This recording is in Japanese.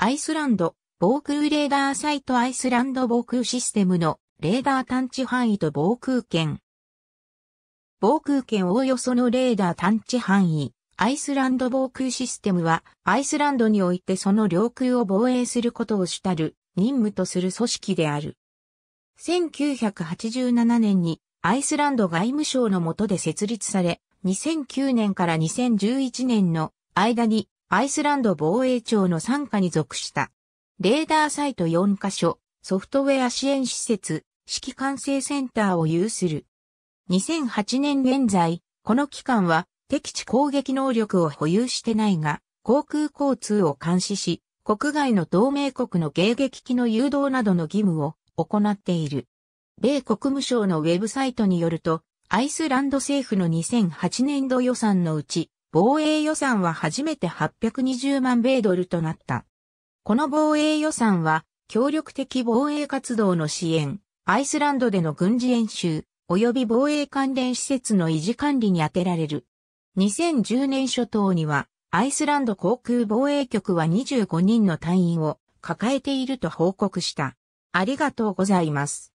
アイスランド、防空レーダーサイトアイスランド防空システムのレーダー探知範囲と防空圏。防空圏おおよそのレーダー探知範囲、アイスランド防空システムは、アイスランドにおいてその領空を防衛することを主たる任務とする組織である。1987年にアイスランド外務省の下で設立され、2009年から2011年の間にアイスランド防衛庁の参加に属した。レーダーサイト4カ所、ソフトウェア支援施設、指揮管制センターを有する。2008年現在、この機関は敵地攻撃能力を保有してないが、航空交通を監視し、国外の同盟国の迎撃機の誘導などの義務を行っている。米国務省のウェブサイトによると、アイスランド政府の2008年度予算のうち、防衛予算は初めて820万米ドルとなった。この防衛予算は、協力的防衛活動の支援、アイスランドでの軍事演習、及び防衛関連施設の維持管理に充てられる。2010年初頭には、アイスランド航空防衛局は25人の隊員を抱えていると報告した。ありがとうございます。